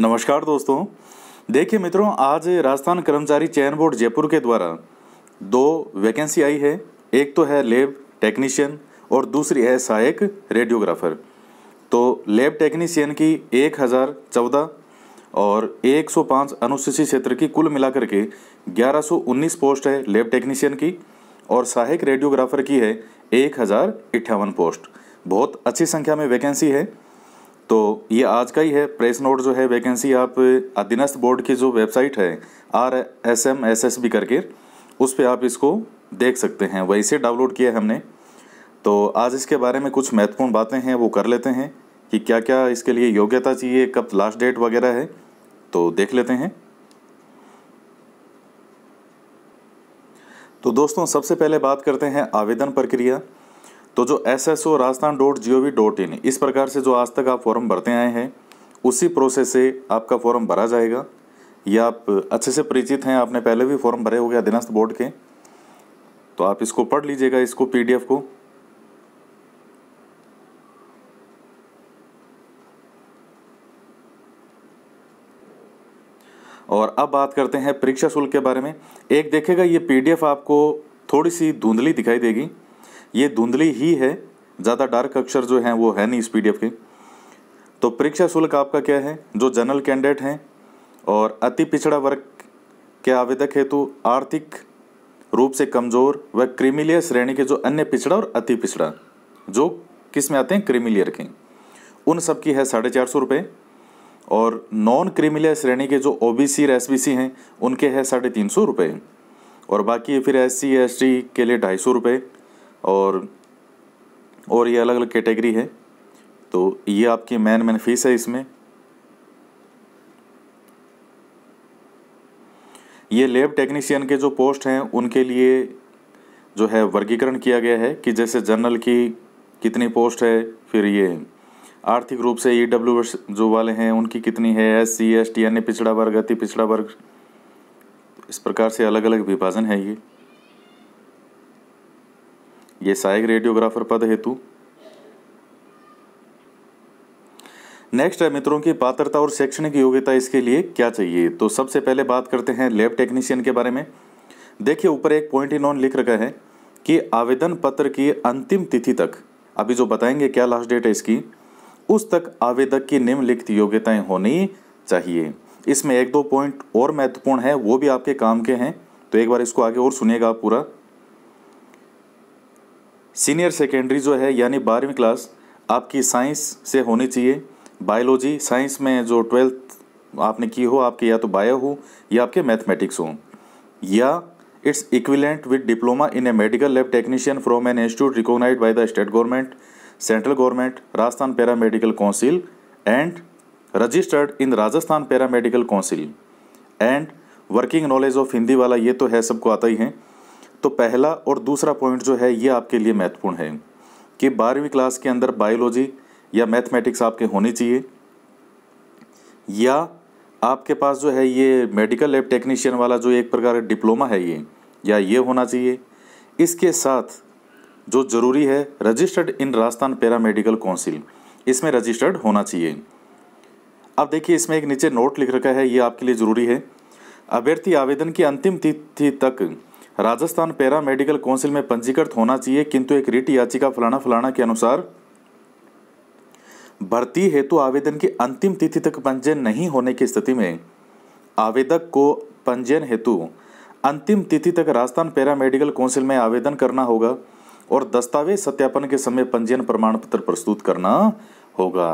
नमस्कार दोस्तों देखिए मित्रों आज राजस्थान कर्मचारी चयन बोर्ड जयपुर के द्वारा दो वैकेंसी आई है एक तो है लेब टेक्नीशियन और दूसरी है सहायक रेडियोग्राफर तो लेब टेक्नीशियन की एक हज़ार चौदह और 105 अनुसूचित क्षेत्र की कुल मिलाकर के 1119 पोस्ट है लेब टेक्नीशियन की और सहायक रेडियोग्राफर की है एक पोस्ट बहुत अच्छी संख्या में वैकेंसी है तो ये आज का ही है प्रेस नोट जो है वैकेंसी आप अधीनस्थ बोर्ड की जो वेबसाइट है R S M S S B करके उस पर आप इसको देख सकते हैं वैसे से डाउनलोड किया है हमने तो आज इसके बारे में कुछ महत्वपूर्ण बातें हैं वो कर लेते हैं कि क्या क्या इसके लिए योग्यता चाहिए कब लास्ट डेट वगैरह है तो देख लेते हैं तो दोस्तों सबसे पहले बात करते हैं आवेदन प्रक्रिया तो जो S S O Rajasthan dot G O V dot in इस प्रकार से जो आज तक आप फॉर्म भरते आए हैं उसी प्रोसेस से आपका फॉर्म भरा जाएगा या आप अच्छे से परिचित हैं आपने पहले भी फॉर्म भरे हो गया अधीनस्थ बोर्ड के तो आप इसको पढ़ लीजिएगा इसको पीडीएफ को और अब बात करते हैं परीक्षा शुल्क के बारे में एक देखेगा ये पीडीएफ आपको थोड़ी सी धुंधली दिखाई देगी ये धुंधली ही है ज़्यादा डार्क अक्षर जो हैं वो है नहीं इस पी के तो परीक्षा शुल्क आपका क्या है जो जनरल कैंडिडेट हैं और अति पिछड़ा वर्ग के आवेदक हेतु आर्थिक रूप से कमज़ोर व क्रिमिलियर श्रेणी के जो अन्य पिछड़ा और अति पिछड़ा जो किस में आते हैं क्रीमिलियर के उन सब की है साढ़े चार सौ रुपये और नॉन क्रिमिलियर श्रेणी के जो ओ बी सी और एस बी सी हैं उनके है साढ़े तीन सौ रुपये और बाकी फिर एस सी एस टी के लिए ढाई सौ रुपये और और ये अलग अलग कैटेगरी है तो ये आपकी मैन मैन फीस है इसमें ये लेब टेक्नीशियन के जो पोस्ट हैं उनके लिए जो है वर्गीकरण किया गया है कि जैसे जनरल की कितनी पोस्ट है फिर ये आर्थिक रूप से ई e डब्ल्यू जो वाले हैं उनकी कितनी है एस सी एस टी अन्य पिछड़ा वर्ग अति पिछड़ा वर्ग इस प्रकार से अलग अलग विभाजन है ये ये सहायक रेडियोग्राफर पद हेतु नेक्स्ट है मित्रों की पात्रता और शैक्षणिक योग्यता इसके लिए क्या चाहिए तो सबसे पहले बात करते हैं लैब टेक्नीशियन के बारे में देखिए ऊपर एक पॉइंट इन्होंने लिख रखा है कि आवेदन पत्र की अंतिम तिथि तक अभी जो बताएंगे क्या लास्ट डेट है इसकी उस तक आवेदक की निम्नलिखित योग्यताएं होनी चाहिए इसमें एक दो पॉइंट और महत्वपूर्ण है वो भी आपके काम के हैं तो एक बार इसको आगे और सुनिएगा पूरा सीनियर सेकेंडरी जो है यानी बारहवीं क्लास आपकी साइंस से होनी चाहिए बायोलॉजी साइंस में जो ट्वेल्थ आपने की हो आपके या तो बायो हो या आपके मैथमेटिक्स हो या it's equivalent with diploma in a medical lab technician from an institute recognize by the state government central government Rajasthan para medical council and registered in Rajasthan para medical council and working knowledge of Hindi वाला ये तो है सबको आता ही है तो पहला और दूसरा पॉइंट जो है ये आपके लिए महत्वपूर्ण है कि बारहवीं क्लास के अंदर बायोलॉजी या मैथमेटिक्स आपके होनी चाहिए या आपके पास जो है ये मेडिकल लैब टेक्नीशियन वाला जो एक प्रकार का डिप्लोमा है ये या ये होना चाहिए इसके साथ जो ज़रूरी है registered in Rajasthan para medical council इसमें रजिस्टर्ड होना चाहिए अब देखिए इसमें एक नीचे नोट लिख रखा है ये आपके लिए ज़रूरी है अभ्यर्थी आवेदन की अंतिम तिथि तक राजस्थान पैरा मेडिकल काउंसिल में पंजीकृत होना चाहिए किंतु एक रिट याचिका फलाना फलाना के अनुसार भर्ती हेतु आवेदन की अंतिम तिथि तक पंजीयन नहीं होने की स्थिति में आवेदक को पंजीयन हेतु अंतिम तिथि तक राजस्थान पैरा मेडिकल काउंसिल में आवेदन करना होगा और दस्तावेज सत्यापन के समय पंजीयन प्रमाण पत्र प्रस्तुत करना होगा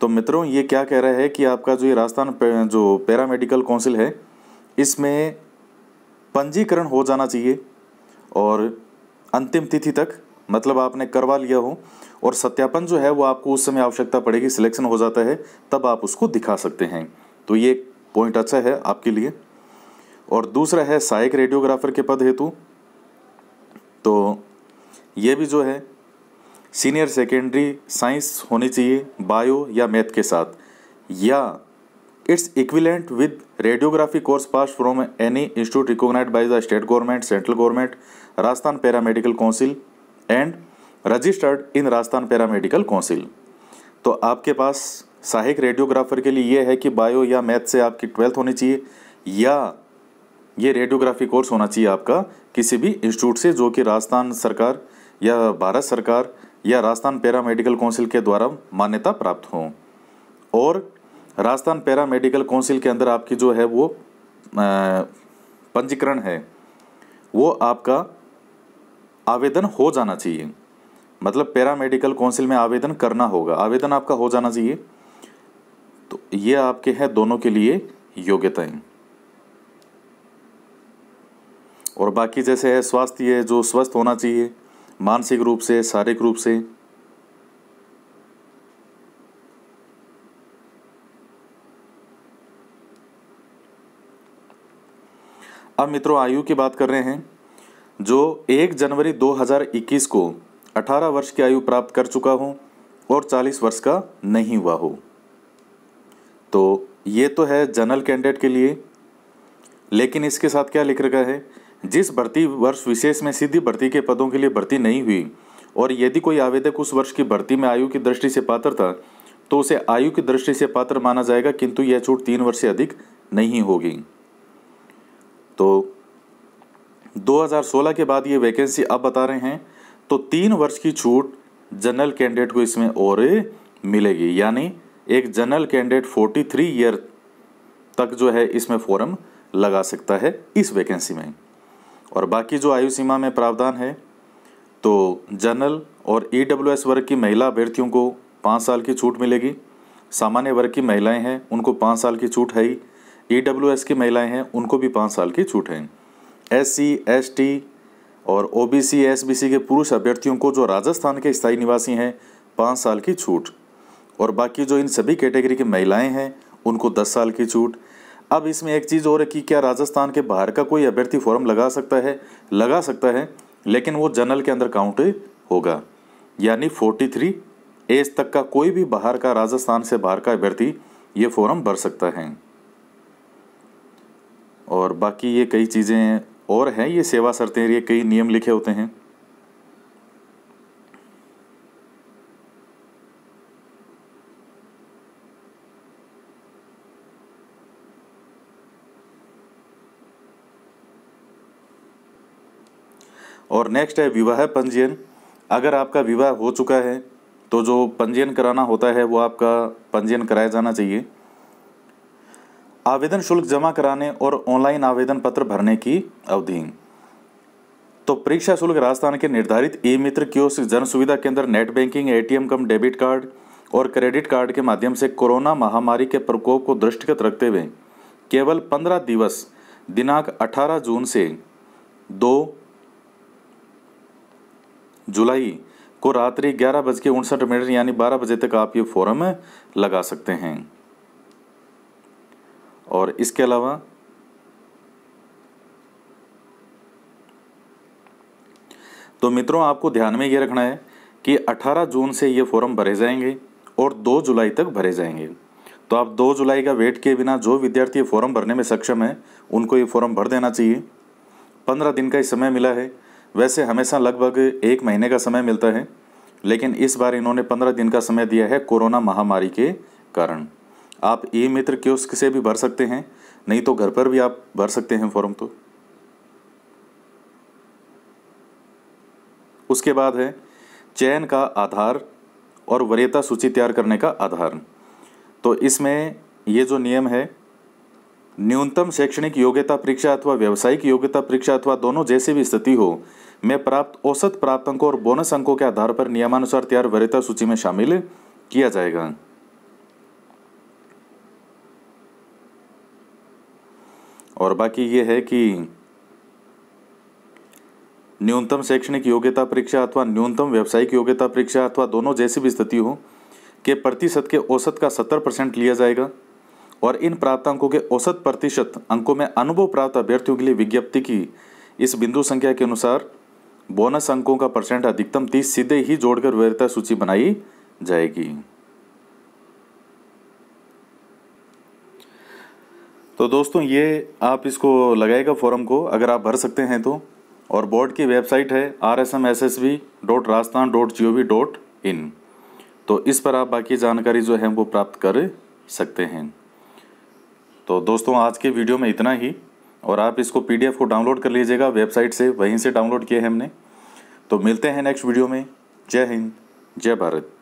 तो मित्रों ये क्या कह रहा है कि आपका जो ये राजस्थान जो पैरा मेडिकल काउंसिल है इसमें पंजीकरण हो जाना चाहिए और अंतिम तिथि तक मतलब आपने करवा लिया हो और सत्यापन जो है वो आपको उस समय आवश्यकता पड़ेगी सिलेक्शन हो जाता है तब आप उसको दिखा सकते हैं तो ये पॉइंट अच्छा है आपके लिए और दूसरा है सहायक रेडियोग्राफर के पद हेतु तो ये भी जो है सीनियर सेकेंडरी साइंस होनी चाहिए बायो या मैथ के साथ या it's equivalent with radiography course pass from any institute recognize by the state government central government Rajasthan para medical council and registered in Rajasthan para medical council तो आपके पास सहायक रेडियोग्राफर के लिए यह है कि बायो या मैथ से आपकी ट्वेल्थ होनी चाहिए या ये रेडियोग्राफी कोर्स होना चाहिए आपका किसी भी इंस्टीट्यूट से जो कि राजस्थान सरकार या भारत सरकार या राजस्थान पैरा मेडिकल काउंसिल के द्वारा मान्यता प्राप्त हो और राजस्थान पैरा मेडिकल काउंसिल के अंदर आपकी जो है वो पंजीकरण है वो आपका आवेदन हो जाना चाहिए मतलब पैरा मेडिकल काउंसिल में आवेदन करना होगा आवेदन आपका हो जाना चाहिए तो ये आपके हैं दोनों के लिए योग्यताएं और बाकी जैसे है स्वास्थ्य है जो स्वस्थ होना चाहिए मानसिक रूप से शारीरिक रूप से अब मित्रों आयु की बात कर रहे हैं जो 1 जनवरी 2021 को 18 वर्ष की आयु प्राप्त कर चुका हो और 40 वर्ष का नहीं हुआ हो तो ये तो है जनरल कैंडिडेट के लिए लेकिन इसके साथ क्या लिख रखा है जिस भर्ती वर्ष विशेष में सीधी भर्ती के पदों के लिए भर्ती नहीं हुई और यदि कोई आवेदक उस वर्ष की भर्ती में आयु की दृष्टि से पात्र था तो उसे आयु की दृष्टि से पात्र माना जाएगा किंतु यह छूट तीन वर्ष से अधिक नहीं होगी तो 2016 के बाद ये वैकेंसी अब बता रहे हैं तो तीन वर्ष की छूट जनरल कैंडिडेट को इसमें और मिलेगी यानी एक जनरल कैंडिडेट 43 ईयर तक जो है इसमें फॉरम लगा सकता है इस वैकेंसी में और बाकी जो आयु सीमा में प्रावधान है तो जनरल और ई e वर्ग की महिला अभ्यर्थियों को पाँच साल की छूट मिलेगी सामान्य वर्ग की महिलाएं हैं उनको पाँच साल की छूट है ही ई डब्ल्यू एस की महिलाएँ हैं उनको भी पाँच साल की छूट है एस सी एस टी और O B C S B C के पुरुष अभ्यर्थियों को जो राजस्थान के स्थायी निवासी हैं पाँच साल की छूट और बाकी जो इन सभी कैटेगरी की महिलाएं हैं उनको दस साल की छूट अब इसमें एक चीज़ और है कि क्या राजस्थान के बाहर का कोई अभ्यर्थी फॉर्म लगा सकता है लगा सकता है लेकिन वो जनरल के अंदर काउंट होगा यानी फोर्टी थ्री एज तक का कोई भी बाहर का राजस्थान से बाहर का अभ्यर्थी ये फॉर्म भर सकता है और बाकी ये कई चीज़ें और हैं ये सेवा शर्तें ये कई नियम लिखे होते हैं और नेक्स्ट है विवाह पंजीयन अगर आपका विवाह हो चुका है तो जो पंजीयन कराना होता है वो आपका पंजीयन कराया जाना चाहिए आवेदन शुल्क जमा कराने और ऑनलाइन आवेदन पत्र भरने की अवधि तो परीक्षा शुल्क राजस्थान के निर्धारित ई मित्र क्योस जन सुविधा केंद्र net banking ATM cum debit card और क्रेडिट कार्ड के माध्यम से कोरोना महामारी के प्रकोप को दृष्टिगत रखते हुए केवल 15 दिवस दिनांक 18 जून से 2 जुलाई को रात्रि ग्यारह बज के उनसठ मिनट यानी बारह बजे तक आप ये फॉर्म लगा सकते हैं और इसके अलावा तो मित्रों आपको ध्यान में ये रखना है कि 18 जून से ये फॉर्म भरे जाएंगे और 2 जुलाई तक भरे जाएंगे तो आप 2 जुलाई का वेट किए बिना जो विद्यार्थी फॉर्म भरने में सक्षम है उनको ये फॉर्म भर देना चाहिए पंद्रह दिन का ही समय मिला है वैसे हमेशा लगभग एक महीने का समय मिलता है लेकिन इस बार इन्होंने पंद्रह दिन का समय दिया है कोरोना महामारी के कारण आप ई मित्र क्योस्क से भी भर सकते हैं नहीं तो घर पर भी आप भर सकते हैं फॉर्म तो उसके बाद है चयन का आधार और वरीयता सूची तैयार करने का आधार तो इसमें ये जो नियम है न्यूनतम शैक्षणिक योग्यता परीक्षा अथवा व्यावसायिक योग्यता परीक्षा अथवा दोनों जैसी भी स्थिति हो में प्राप्त औसत प्राप्त अंकों और बोनस अंकों के आधार पर नियमानुसार तैयार वरीयता सूची में शामिल किया जाएगा और बाकी ये है कि न्यूनतम शैक्षणिक योग्यता परीक्षा अथवा न्यूनतम व्यावसायिक योग्यता परीक्षा अथवा दोनों जैसी भी स्थिति हो के प्रतिशत के औसत का सत्तर परसेंट लिया जाएगा और इन प्राप्तांकों के औसत प्रतिशत अंकों में अनुभव प्राप्त अभ्यर्थियों के लिए विज्ञप्ति की इस बिंदु संख्या के अनुसार बोनस अंकों का परसेंट अधिकतम तीस सीधे ही जोड़कर वैधता सूची बनाई जाएगी तो दोस्तों ये आप इसको लगाएगा फॉर्म को अगर आप भर सकते हैं तो और बोर्ड की वेबसाइट है R S M S S B dot Rajasthan dot G O V dot in तो इस पर आप बाकी जानकारी जो है वो प्राप्त कर सकते हैं तो दोस्तों आज के वीडियो में इतना ही और आप इसको पीडीएफ को डाउनलोड कर लीजिएगा वेबसाइट से वहीं से डाउनलोड किए हैं हमने तो मिलते हैं नेक्स्ट वीडियो में जय हिंद जय भारत